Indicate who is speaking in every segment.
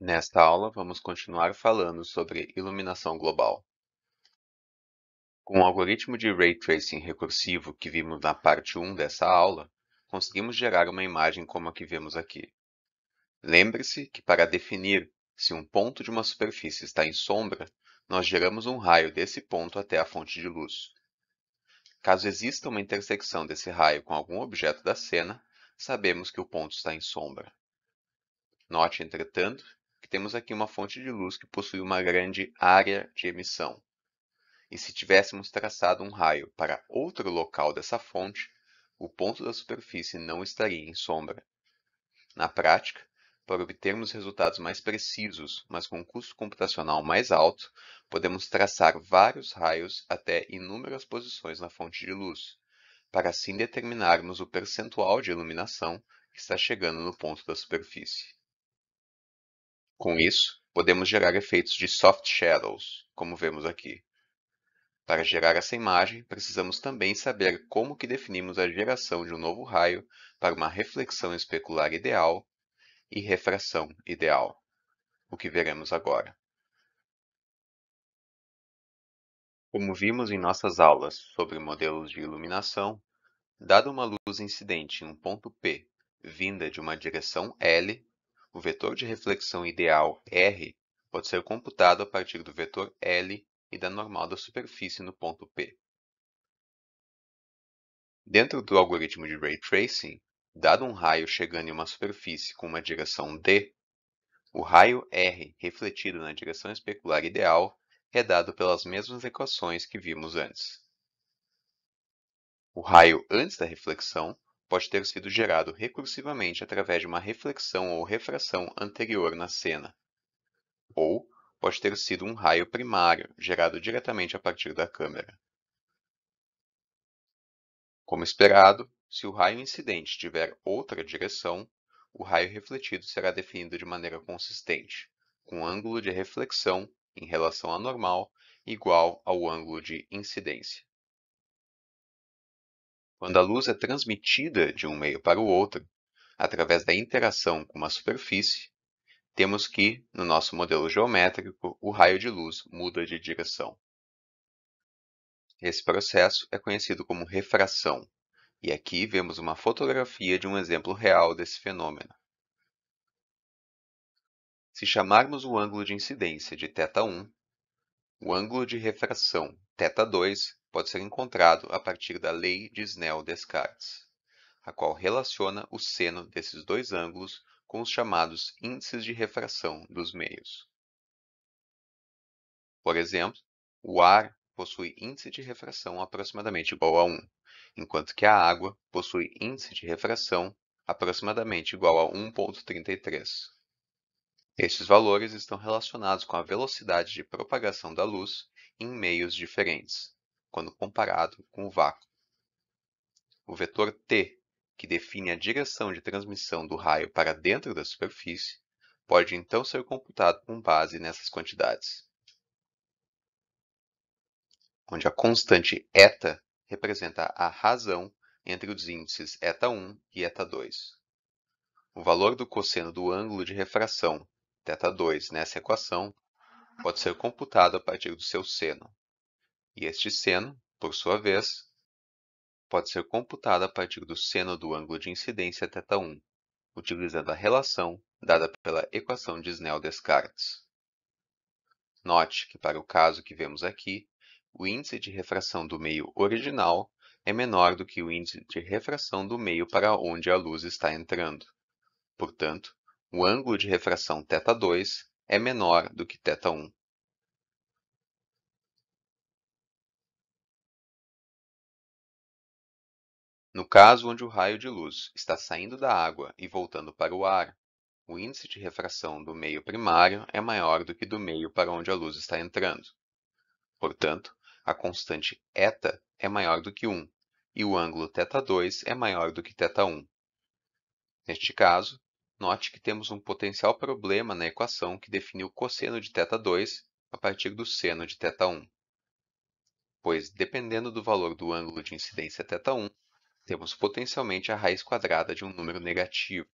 Speaker 1: Nesta aula, vamos continuar falando sobre iluminação global. Com o algoritmo de Ray Tracing recursivo que vimos na parte 1 dessa aula, conseguimos gerar uma imagem como a que vemos aqui. Lembre-se que para definir se um ponto de uma superfície está em sombra, nós geramos um raio desse ponto até a fonte de luz. Caso exista uma intersecção desse raio com algum objeto da cena, sabemos que o ponto está em sombra. Note, entretanto, que temos aqui uma fonte de luz que possui uma grande área de emissão. E se tivéssemos traçado um raio para outro local dessa fonte, o ponto da superfície não estaria em sombra. Na prática, para obtermos resultados mais precisos, mas com um custo computacional mais alto, podemos traçar vários raios até inúmeras posições na fonte de luz, para assim determinarmos o percentual de iluminação que está chegando no ponto da superfície. Com isso, podemos gerar efeitos de soft shadows, como vemos aqui. Para gerar essa imagem, precisamos também saber como que definimos a geração de um novo raio para uma reflexão especular ideal e refração ideal, o que veremos agora. Como vimos em nossas aulas sobre modelos de iluminação, dada uma luz incidente em um ponto P vinda de uma direção L, o vetor de reflexão ideal R pode ser computado a partir do vetor L e da normal da superfície no ponto P. Dentro do algoritmo de ray tracing, dado um raio chegando em uma superfície com uma direção d, o raio r refletido na direção especular ideal é dado pelas mesmas equações que vimos antes. O raio antes da reflexão pode ter sido gerado recursivamente através de uma reflexão ou refração anterior na cena, ou pode ter sido um raio primário gerado diretamente a partir da câmera. Como esperado, se o raio incidente tiver outra direção, o raio refletido será definido de maneira consistente, com ângulo de reflexão em relação à normal igual ao ângulo de incidência quando a luz é transmitida de um meio para o outro, através da interação com uma superfície, temos que, no nosso modelo geométrico, o raio de luz muda de direção. Esse processo é conhecido como refração, e aqui vemos uma fotografia de um exemplo real desse fenômeno. Se chamarmos o ângulo de incidência de θ1, o ângulo de refração θ2 pode ser encontrado a partir da lei de Snell-Descartes, a qual relaciona o seno desses dois ângulos com os chamados índices de refração dos meios. Por exemplo, o ar possui índice de refração aproximadamente igual a 1, enquanto que a água possui índice de refração aproximadamente igual a 1.33. Estes valores estão relacionados com a velocidade de propagação da luz em meios diferentes, quando comparado com o vácuo. O vetor t, que define a direção de transmissão do raio para dentro da superfície, pode então ser computado com base nessas quantidades, onde a constante eta representa a razão entre os índices eta1 e eta2. O valor do cosseno do ângulo de refração θ2 nessa equação pode ser computado a partir do seu seno, e este seno, por sua vez, pode ser computado a partir do seno do ângulo de incidência θ1, utilizando a relação dada pela equação de Snell-Descartes. Note que, para o caso que vemos aqui, o índice de refração do meio original é menor do que o índice de refração do meio para onde a luz está entrando. Portanto, o ângulo de refração θ2 é menor do que θ1. No caso onde o raio de luz está saindo da água e voltando para o ar, o índice de refração do meio primário é maior do que do meio para onde a luz está entrando. Portanto, a constante eta é maior do que 1 e o ângulo θ2 é maior do que θ1. Neste caso, note que temos um potencial problema na equação que define o cosseno de θ2 a partir do seno de θ1, pois, dependendo do valor do ângulo de incidência θ1, temos potencialmente a raiz quadrada de um número negativo.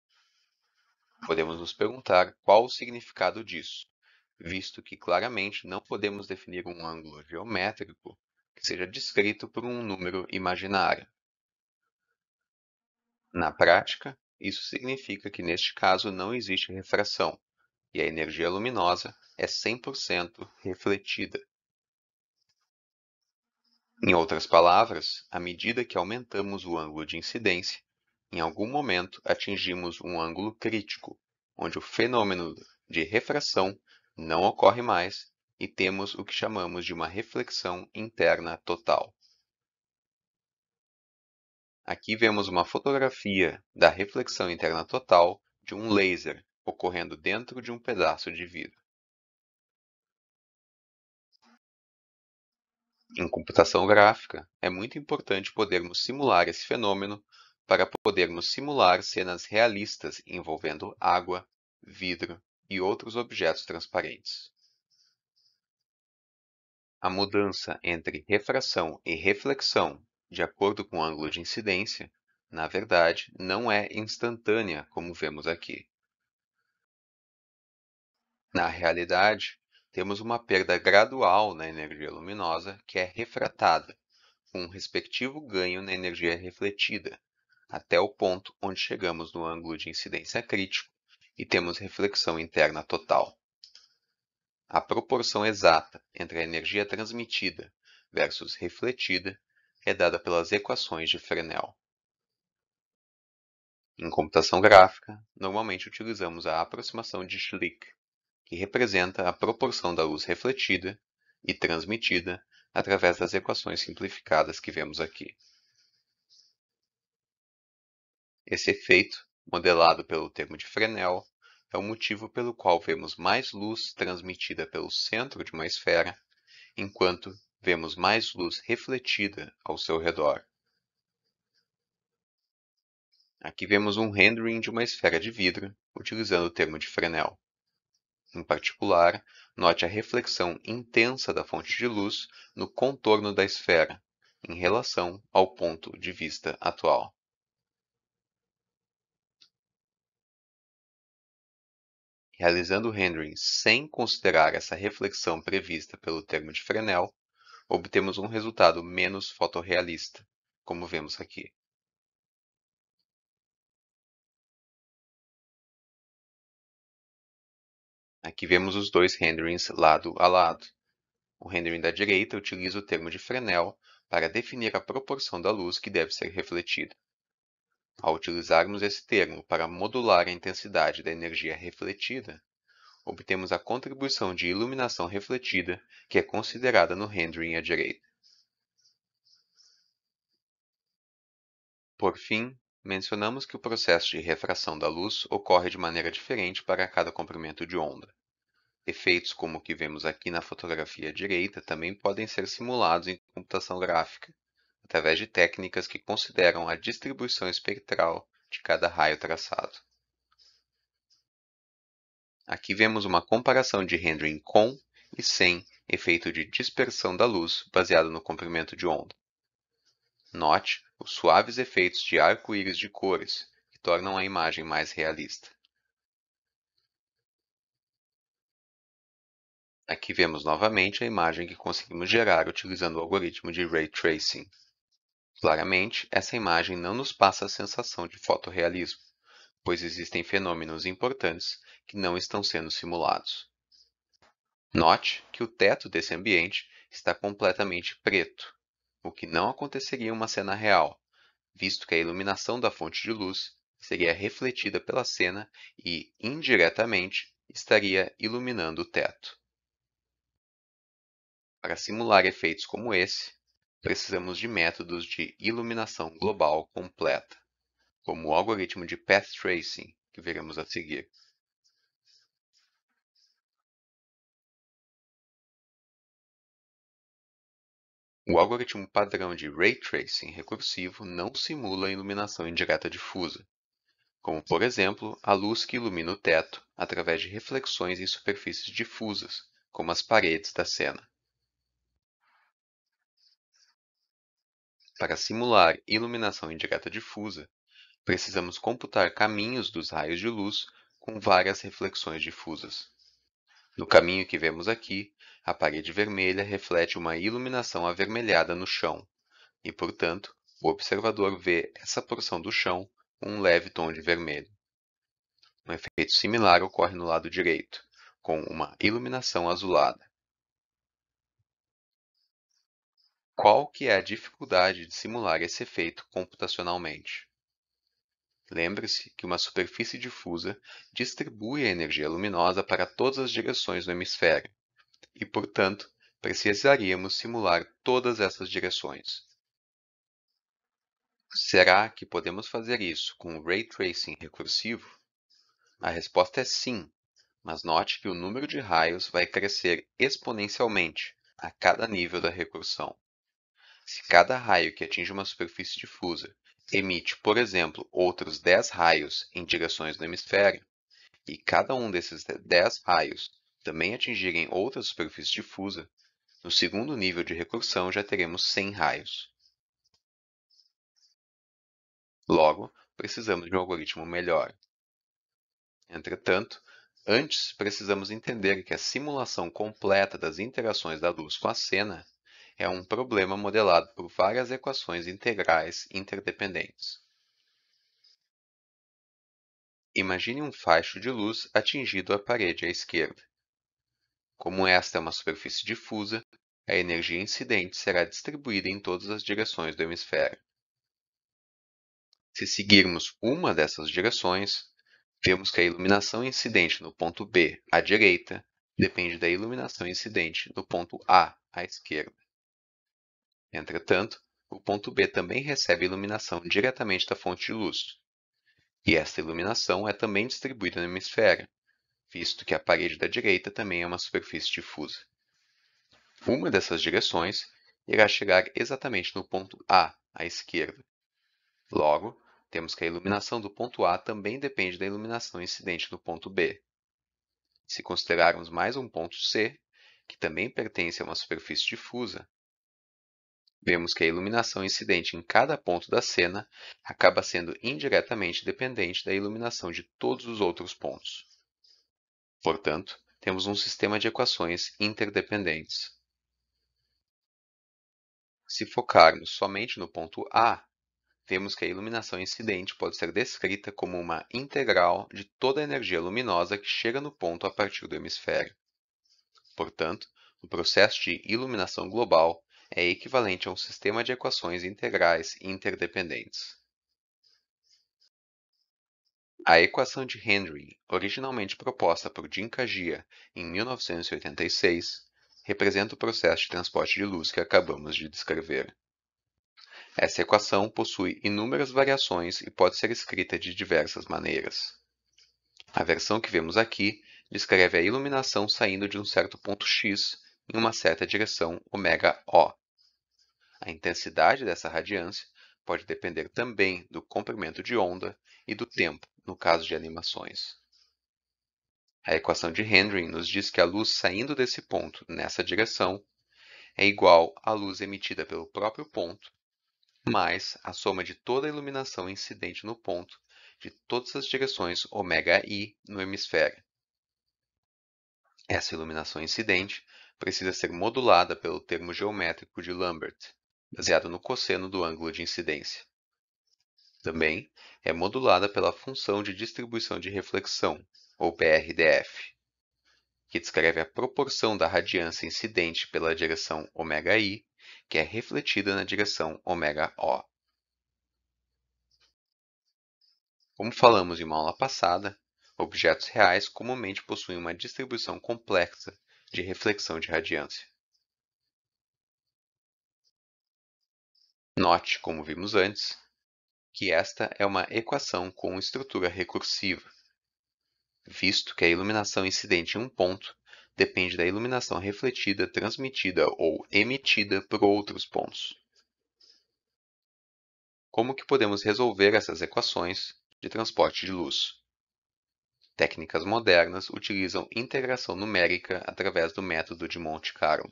Speaker 1: Podemos nos perguntar qual o significado disso, visto que claramente não podemos definir um ângulo geométrico que seja descrito por um número imaginário. Na prática, isso significa que neste caso não existe refração, e a energia luminosa é 100% refletida. Em outras palavras, à medida que aumentamos o ângulo de incidência, em algum momento atingimos um ângulo crítico, onde o fenômeno de refração não ocorre mais e temos o que chamamos de uma reflexão interna total. Aqui vemos uma fotografia da reflexão interna total de um laser ocorrendo dentro de um pedaço de vidro. Em computação gráfica, é muito importante podermos simular esse fenômeno para podermos simular cenas realistas envolvendo água, vidro e outros objetos transparentes. A mudança entre refração e reflexão, de acordo com o ângulo de incidência, na verdade, não é instantânea, como vemos aqui. Na realidade, temos uma perda gradual na energia luminosa que é refratada, com um respectivo ganho na energia refletida, até o ponto onde chegamos no ângulo de incidência crítico e temos reflexão interna total. A proporção exata entre a energia transmitida versus refletida é dada pelas equações de Fresnel. Em computação gráfica, normalmente utilizamos a aproximação de Schlick, que representa a proporção da luz refletida e transmitida através das equações simplificadas que vemos aqui. Esse efeito, modelado pelo termo de Fresnel, é o motivo pelo qual vemos mais luz transmitida pelo centro de uma esfera, enquanto vemos mais luz refletida ao seu redor. Aqui vemos um rendering de uma esfera de vidro, utilizando o termo de Fresnel. Em particular, note a reflexão intensa da fonte de luz no contorno da esfera, em relação ao ponto de vista atual. Realizando o rendering sem considerar essa reflexão prevista pelo termo de Fresnel, obtemos um resultado menos fotorrealista, como vemos aqui. Aqui vemos os dois renderings lado a lado. O rendering da direita utiliza o termo de Fresnel para definir a proporção da luz que deve ser refletida. Ao utilizarmos esse termo para modular a intensidade da energia refletida, obtemos a contribuição de iluminação refletida que é considerada no rendering à direita. Por fim, Mencionamos que o processo de refração da luz ocorre de maneira diferente para cada comprimento de onda. Efeitos como o que vemos aqui na fotografia à direita também podem ser simulados em computação gráfica, através de técnicas que consideram a distribuição espectral de cada raio traçado. Aqui vemos uma comparação de rendering com e sem efeito de dispersão da luz baseado no comprimento de onda. Note os suaves efeitos de arco-íris de cores, que tornam a imagem mais realista. Aqui vemos novamente a imagem que conseguimos gerar utilizando o algoritmo de Ray Tracing. Claramente, essa imagem não nos passa a sensação de fotorrealismo, pois existem fenômenos importantes que não estão sendo simulados. Note que o teto desse ambiente está completamente preto, o que não aconteceria em uma cena real, visto que a iluminação da fonte de luz seria refletida pela cena e, indiretamente, estaria iluminando o teto. Para simular efeitos como esse, precisamos de métodos de iluminação global completa, como o algoritmo de path tracing, que veremos a seguir. O algoritmo padrão de ray tracing recursivo não simula a iluminação indireta difusa, como, por exemplo, a luz que ilumina o teto através de reflexões em superfícies difusas, como as paredes da cena. Para simular iluminação indireta difusa, precisamos computar caminhos dos raios de luz com várias reflexões difusas. No caminho que vemos aqui, a parede vermelha reflete uma iluminação avermelhada no chão, e, portanto, o observador vê essa porção do chão com um leve tom de vermelho. Um efeito similar ocorre no lado direito, com uma iluminação azulada. Qual que é a dificuldade de simular esse efeito computacionalmente? Lembre-se que uma superfície difusa distribui a energia luminosa para todas as direções do hemisfério, e, portanto, precisaríamos simular todas essas direções. Será que podemos fazer isso com ray tracing recursivo? A resposta é sim, mas note que o número de raios vai crescer exponencialmente a cada nível da recursão. Se cada raio que atinge uma superfície difusa emite, por exemplo, outros 10 raios em direções do hemisfério, e cada um desses 10 raios também atingirem outra superfície difusa, no segundo nível de recursão já teremos 100 raios. Logo, precisamos de um algoritmo melhor. Entretanto, antes precisamos entender que a simulação completa das interações da luz com a cena é um problema modelado por várias equações integrais interdependentes. Imagine um faixo de luz atingido à parede à esquerda. Como esta é uma superfície difusa, a energia incidente será distribuída em todas as direções do hemisfério. Se seguirmos uma dessas direções, vemos que a iluminação incidente no ponto B, à direita, depende da iluminação incidente no ponto A, à esquerda. Entretanto, o ponto B também recebe iluminação diretamente da fonte de luz, e esta iluminação é também distribuída na hemisfera, visto que a parede da direita também é uma superfície difusa. Uma dessas direções irá chegar exatamente no ponto A, à esquerda. Logo, temos que a iluminação do ponto A também depende da iluminação incidente no ponto B. Se considerarmos mais um ponto C, que também pertence a uma superfície difusa, Vemos que a iluminação incidente em cada ponto da cena acaba sendo indiretamente dependente da iluminação de todos os outros pontos. Portanto, temos um sistema de equações interdependentes. Se focarmos somente no ponto A, vemos que a iluminação incidente pode ser descrita como uma integral de toda a energia luminosa que chega no ponto a partir do hemisfério. Portanto, no processo de iluminação global, é equivalente a um sistema de equações integrais interdependentes. A equação de Henry, originalmente proposta por Jim Kagia em 1986, representa o processo de transporte de luz que acabamos de descrever. Essa equação possui inúmeras variações e pode ser escrita de diversas maneiras. A versão que vemos aqui descreve a iluminação saindo de um certo ponto x em uma certa direção ω a intensidade dessa radiância pode depender também do comprimento de onda e do tempo, no caso de animações. A equação de Hendrin nos diz que a luz saindo desse ponto nessa direção é igual à luz emitida pelo próprio ponto, mais a soma de toda a iluminação incidente no ponto de todas as direções ωi no hemisfério. Essa iluminação incidente precisa ser modulada pelo termo geométrico de Lambert, baseado no cosseno do ângulo de incidência. Também é modulada pela função de distribuição de reflexão, ou PRDF, que descreve a proporção da radiância incidente pela direção ωi, que é refletida na direção ωo. Como falamos em uma aula passada, objetos reais comumente possuem uma distribuição complexa de reflexão de radiância. Note, como vimos antes, que esta é uma equação com estrutura recursiva, visto que a iluminação incidente em um ponto depende da iluminação refletida, transmitida ou emitida por outros pontos. Como que podemos resolver essas equações de transporte de luz? Técnicas modernas utilizam integração numérica através do método de Monte Carlo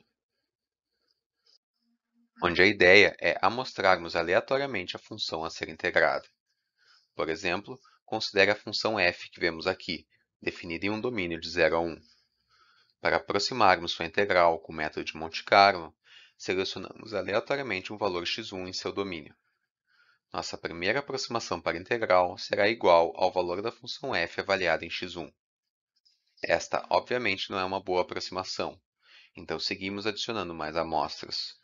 Speaker 1: onde a ideia é amostrarmos aleatoriamente a função a ser integrada. Por exemplo, considere a função f que vemos aqui, definida em um domínio de 0 a 1. Para aproximarmos sua integral com o método de Monte Carlo, selecionamos aleatoriamente um valor x1 em seu domínio. Nossa primeira aproximação para a integral será igual ao valor da função f avaliada em x1. Esta, obviamente, não é uma boa aproximação, então seguimos adicionando mais amostras.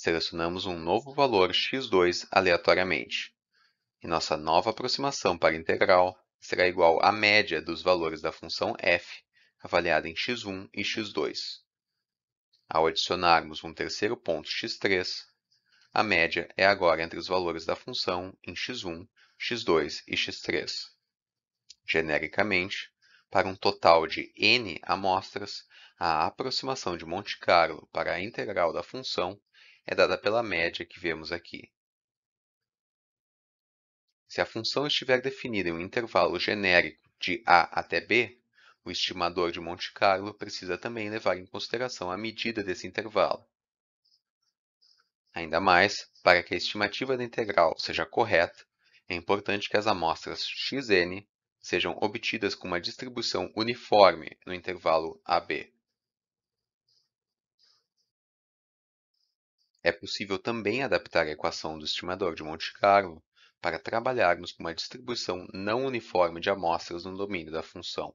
Speaker 1: Selecionamos um novo valor x2 aleatoriamente. E nossa nova aproximação para a integral será igual à média dos valores da função f, avaliada em x1 e x2. Ao adicionarmos um terceiro ponto x3, a média é agora entre os valores da função em x1, x2 e x3. Genericamente, para um total de n amostras, a aproximação de Monte Carlo para a integral da função é dada pela média que vemos aqui. Se a função estiver definida em um intervalo genérico de a até b, o estimador de Monte Carlo precisa também levar em consideração a medida desse intervalo. Ainda mais, para que a estimativa da integral seja correta, é importante que as amostras xn sejam obtidas com uma distribuição uniforme no intervalo AB. É possível também adaptar a equação do estimador de Monte Carlo para trabalharmos com uma distribuição não uniforme de amostras no domínio da função.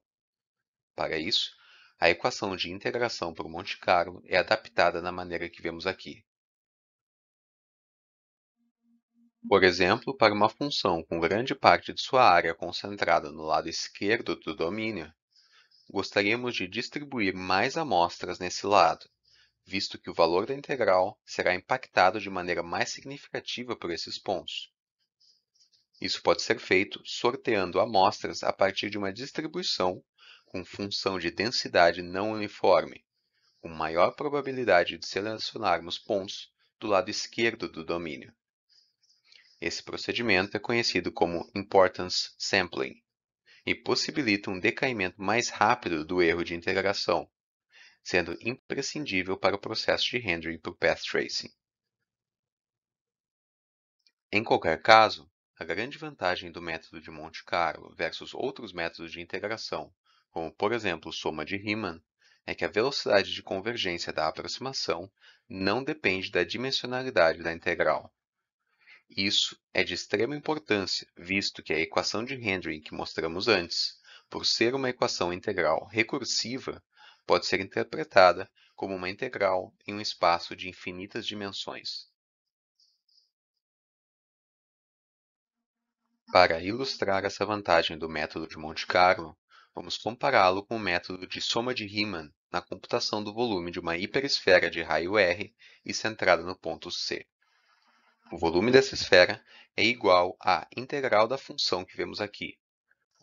Speaker 1: Para isso, a equação de integração por Monte Carlo é adaptada na maneira que vemos aqui. Por exemplo, para uma função com grande parte de sua área concentrada no lado esquerdo do domínio, gostaríamos de distribuir mais amostras nesse lado visto que o valor da integral será impactado de maneira mais significativa por esses pontos. Isso pode ser feito sorteando amostras a partir de uma distribuição com função de densidade não uniforme, com maior probabilidade de selecionarmos pontos do lado esquerdo do domínio. Esse procedimento é conhecido como importance sampling e possibilita um decaimento mais rápido do erro de integração, sendo imprescindível para o processo de rendering por path tracing. Em qualquer caso, a grande vantagem do método de Monte Carlo versus outros métodos de integração, como por exemplo soma de Riemann, é que a velocidade de convergência da aproximação não depende da dimensionalidade da integral. Isso é de extrema importância, visto que a equação de rendering que mostramos antes, por ser uma equação integral recursiva, pode ser interpretada como uma integral em um espaço de infinitas dimensões. Para ilustrar essa vantagem do método de Monte Carlo, vamos compará-lo com o método de soma de Riemann na computação do volume de uma hiperesfera de raio R e centrada no ponto C. O volume dessa esfera é igual à integral da função que vemos aqui,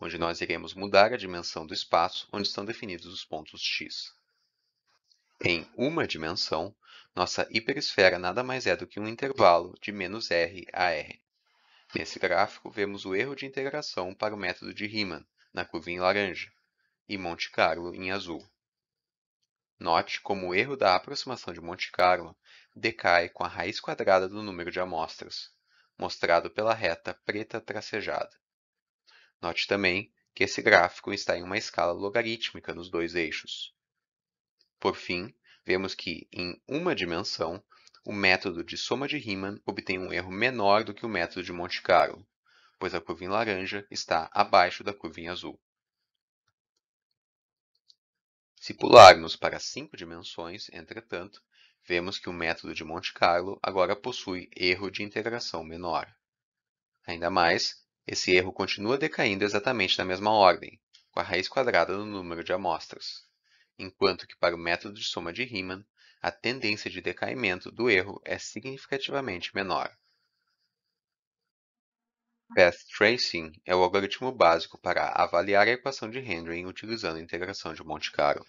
Speaker 1: onde nós iremos mudar a dimensão do espaço onde estão definidos os pontos x. Em uma dimensão, nossa hiperesfera nada mais é do que um intervalo de menos r a r. Nesse gráfico, vemos o erro de integração para o método de Riemann, na curva em laranja, e Monte Carlo em azul. Note como o erro da aproximação de Monte Carlo decai com a raiz quadrada do número de amostras, mostrado pela reta preta tracejada. Note também que esse gráfico está em uma escala logarítmica nos dois eixos. Por fim, vemos que, em uma dimensão, o método de soma de Riemann obtém um erro menor do que o método de Monte Carlo, pois a curva em laranja está abaixo da curva em azul. Se pularmos para cinco dimensões, entretanto, vemos que o método de Monte Carlo agora possui erro de integração menor. Ainda mais, esse erro continua decaindo exatamente na mesma ordem, com a raiz quadrada do número de amostras, enquanto que para o método de soma de Riemann, a tendência de decaimento do erro é significativamente menor. Path Tracing é o algoritmo básico para avaliar a equação de rendering utilizando a integração de Monte Carlo.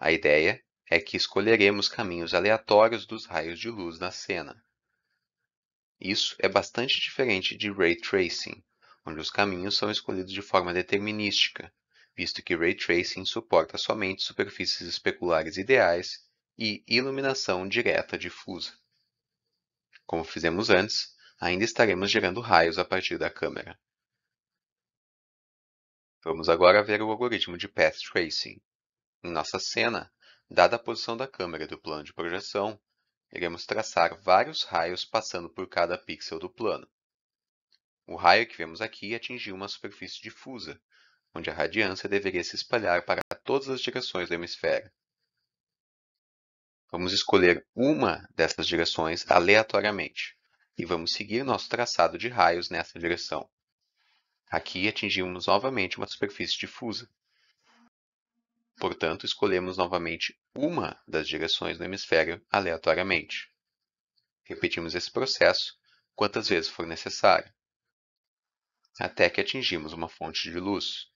Speaker 1: A ideia é que escolheremos caminhos aleatórios dos raios de luz na cena, isso é bastante diferente de ray tracing, onde os caminhos são escolhidos de forma determinística, visto que ray tracing suporta somente superfícies especulares ideais e iluminação direta difusa. Como fizemos antes, ainda estaremos gerando raios a partir da câmera. Vamos agora ver o algoritmo de Path Tracing. Em nossa cena, dada a posição da câmera do plano de projeção, iremos traçar vários raios passando por cada pixel do plano. O raio que vemos aqui atingiu uma superfície difusa, onde a radiância deveria se espalhar para todas as direções do hemisfério. Vamos escolher uma dessas direções aleatoriamente e vamos seguir nosso traçado de raios nessa direção. Aqui atingimos novamente uma superfície difusa, Portanto, escolhemos novamente uma das direções do hemisfério aleatoriamente. Repetimos esse processo quantas vezes for necessário, até que atingimos uma fonte de luz.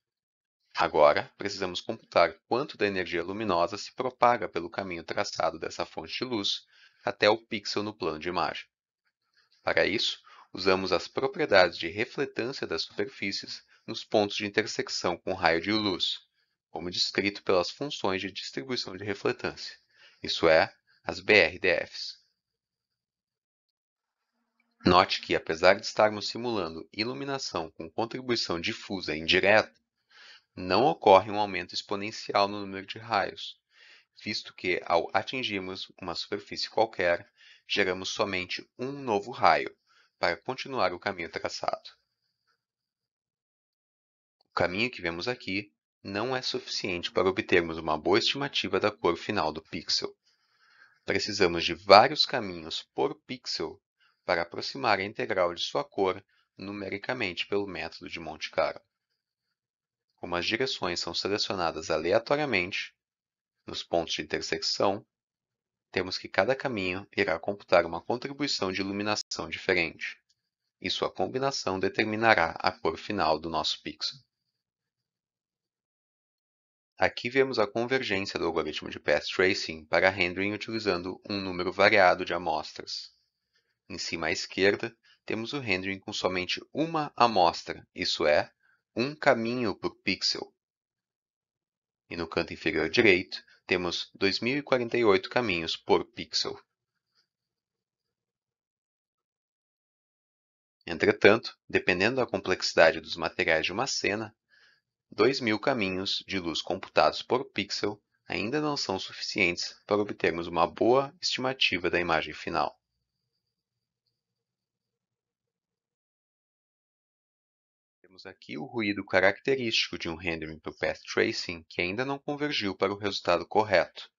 Speaker 1: Agora, precisamos computar quanto da energia luminosa se propaga pelo caminho traçado dessa fonte de luz até o pixel no plano de imagem. Para isso, usamos as propriedades de refletância das superfícies nos pontos de intersecção com o raio de luz, como descrito pelas funções de distribuição de refletância, isso é, as BRDFs. Note que, apesar de estarmos simulando iluminação com contribuição difusa indireta, não ocorre um aumento exponencial no número de raios, visto que, ao atingirmos uma superfície qualquer, geramos somente um novo raio para continuar o caminho traçado. O caminho que vemos aqui não é suficiente para obtermos uma boa estimativa da cor final do pixel. Precisamos de vários caminhos por pixel para aproximar a integral de sua cor numericamente pelo método de Monte Carlo. Como as direções são selecionadas aleatoriamente, nos pontos de intersecção, temos que cada caminho irá computar uma contribuição de iluminação diferente, e sua combinação determinará a cor final do nosso pixel. Aqui vemos a convergência do algoritmo de path tracing para rendering utilizando um número variado de amostras. Em cima à esquerda, temos o rendering com somente uma amostra, isso é, um caminho por pixel. E no canto inferior direito, temos 2048 caminhos por pixel. Entretanto, dependendo da complexidade dos materiais de uma cena, 2 mil caminhos de luz computados por pixel ainda não são suficientes para obtermos uma boa estimativa da imagem final. Temos aqui o ruído característico de um rendering o path tracing que ainda não convergiu para o resultado correto.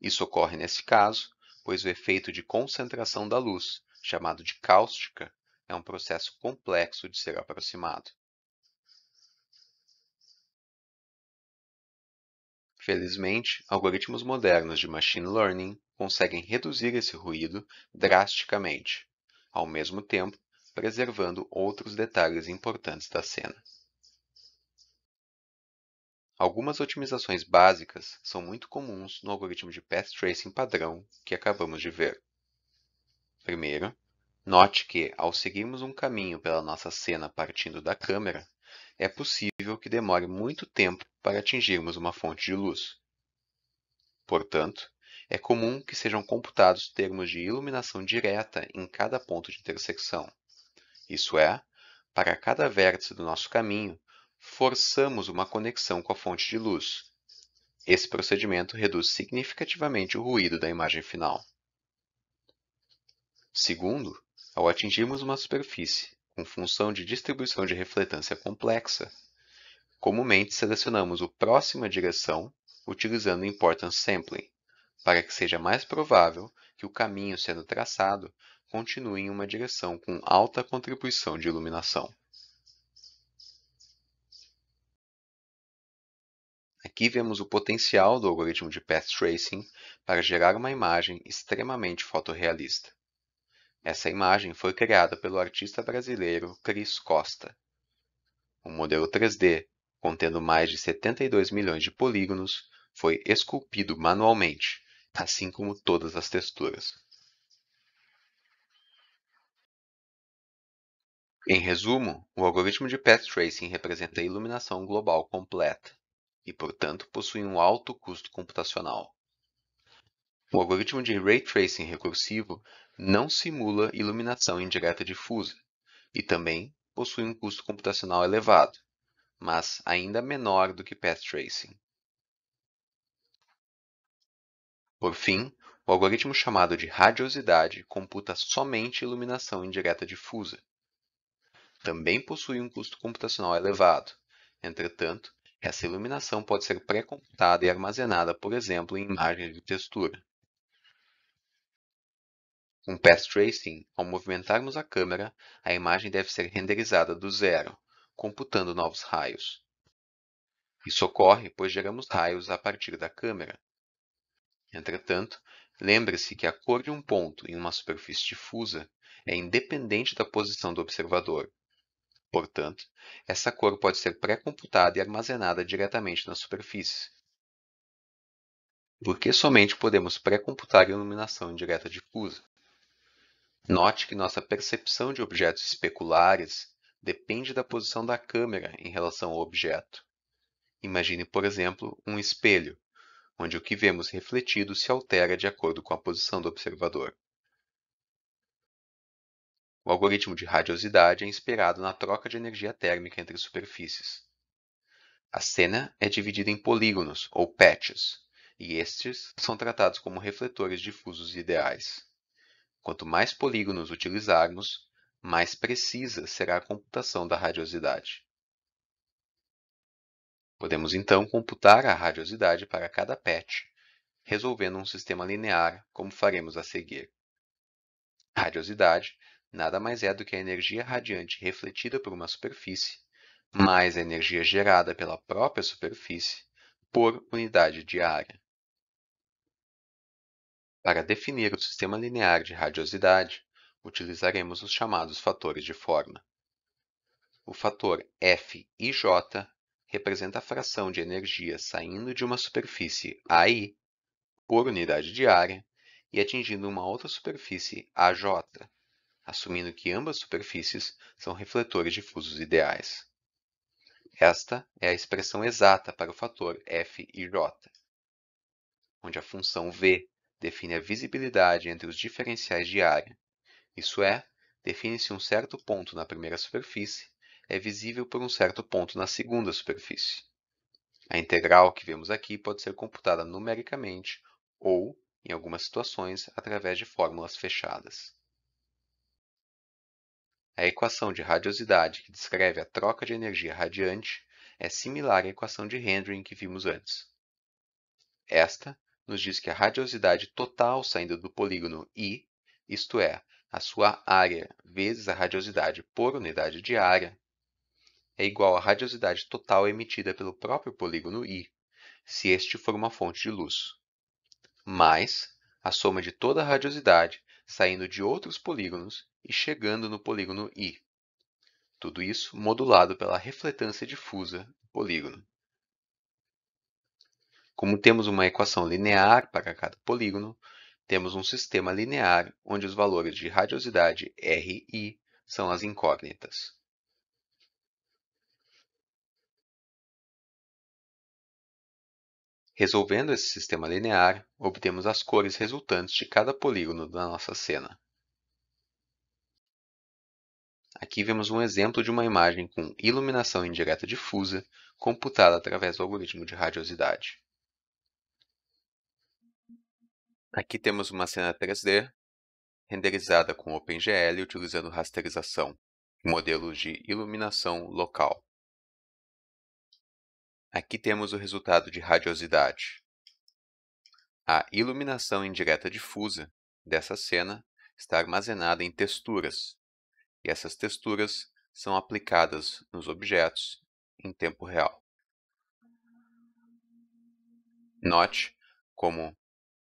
Speaker 1: Isso ocorre nesse caso, pois o efeito de concentração da luz, chamado de cáustica, é um processo complexo de ser aproximado. Felizmente, algoritmos modernos de machine learning conseguem reduzir esse ruído drasticamente, ao mesmo tempo preservando outros detalhes importantes da cena. Algumas otimizações básicas são muito comuns no algoritmo de path tracing padrão que acabamos de ver. Primeiro, note que, ao seguirmos um caminho pela nossa cena partindo da câmera, é possível que demore muito tempo para atingirmos uma fonte de luz. Portanto, é comum que sejam computados termos de iluminação direta em cada ponto de intersecção. Isso é, para cada vértice do nosso caminho, forçamos uma conexão com a fonte de luz. Esse procedimento reduz significativamente o ruído da imagem final. Segundo, ao atingirmos uma superfície, com função de distribuição de refletância complexa, comumente selecionamos o próxima direção utilizando importance sampling, para que seja mais provável que o caminho sendo traçado continue em uma direção com alta contribuição de iluminação. Aqui vemos o potencial do algoritmo de Path Tracing para gerar uma imagem extremamente fotorrealista. Essa imagem foi criada pelo artista brasileiro Cris Costa. O modelo 3D, contendo mais de 72 milhões de polígonos, foi esculpido manualmente, assim como todas as texturas. Em resumo, o algoritmo de Path Tracing representa a iluminação global completa e, portanto, possui um alto custo computacional. O algoritmo de ray tracing recursivo não simula iluminação indireta difusa e também possui um custo computacional elevado, mas ainda menor do que path tracing. Por fim, o algoritmo chamado de radiosidade computa somente iluminação indireta difusa. Também possui um custo computacional elevado. Entretanto, essa iluminação pode ser pré-computada e armazenada, por exemplo, em imagens de textura. Com Path Tracing, ao movimentarmos a câmera, a imagem deve ser renderizada do zero, computando novos raios. Isso ocorre pois geramos raios a partir da câmera. Entretanto, lembre-se que a cor de um ponto em uma superfície difusa é independente da posição do observador. Portanto, essa cor pode ser pré-computada e armazenada diretamente na superfície. Por que somente podemos pré-computar iluminação indireta difusa? Note que nossa percepção de objetos especulares depende da posição da câmera em relação ao objeto. Imagine, por exemplo, um espelho, onde o que vemos refletido se altera de acordo com a posição do observador. O algoritmo de radiosidade é inspirado na troca de energia térmica entre superfícies. A cena é dividida em polígonos, ou patches, e estes são tratados como refletores difusos ideais. Quanto mais polígonos utilizarmos, mais precisa será a computação da radiosidade. Podemos então computar a radiosidade para cada patch, resolvendo um sistema linear, como faremos a seguir. A radiosidade nada mais é do que a energia radiante refletida por uma superfície, mais a energia gerada pela própria superfície por unidade de área. Para definir o sistema linear de radiosidade, utilizaremos os chamados fatores de forma. O fator F e J representa a fração de energia saindo de uma superfície AI por unidade de área e atingindo uma outra superfície AJ, assumindo que ambas superfícies são refletores difusos ideais. Esta é a expressão exata para o fator F e J, onde a função V define a visibilidade entre os diferenciais de área. Isso é, define-se um certo ponto na primeira superfície é visível por um certo ponto na segunda superfície. A integral que vemos aqui pode ser computada numericamente ou, em algumas situações, através de fórmulas fechadas. A equação de radiosidade que descreve a troca de energia radiante é similar à equação de Hendry que vimos antes. Esta nos diz que a radiosidade total saindo do polígono I, isto é, a sua área vezes a radiosidade por unidade de área, é igual à radiosidade total emitida pelo próprio polígono I, se este for uma fonte de luz, mais a soma de toda a radiosidade saindo de outros polígonos e chegando no polígono I. Tudo isso modulado pela refletância difusa do polígono. Como temos uma equação linear para cada polígono, temos um sistema linear onde os valores de radiosidade R e I são as incógnitas. Resolvendo esse sistema linear, obtemos as cores resultantes de cada polígono da nossa cena. Aqui vemos um exemplo de uma imagem com iluminação indireta difusa computada através do algoritmo de radiosidade. Aqui temos uma cena 3D renderizada com OpenGL utilizando rasterização e modelos de iluminação local. Aqui temos o resultado de radiosidade. A iluminação indireta difusa dessa cena está armazenada em texturas, e essas texturas são aplicadas nos objetos em tempo real. Note como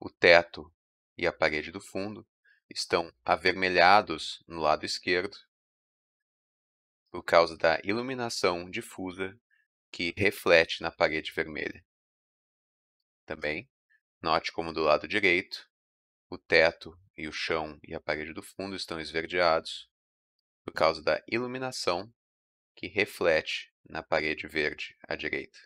Speaker 1: o teto e a parede do fundo estão avermelhados no lado esquerdo por causa da iluminação difusa que reflete na parede vermelha. Também note como do lado direito o teto e o chão e a parede do fundo estão esverdeados por causa da iluminação que reflete na parede verde à direita.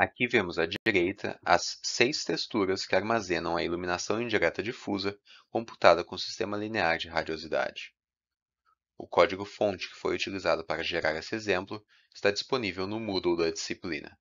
Speaker 1: Aqui vemos à direita as seis texturas que armazenam a iluminação indireta difusa computada com o sistema linear de radiosidade. O código-fonte que foi utilizado para gerar esse exemplo está disponível no Moodle da disciplina.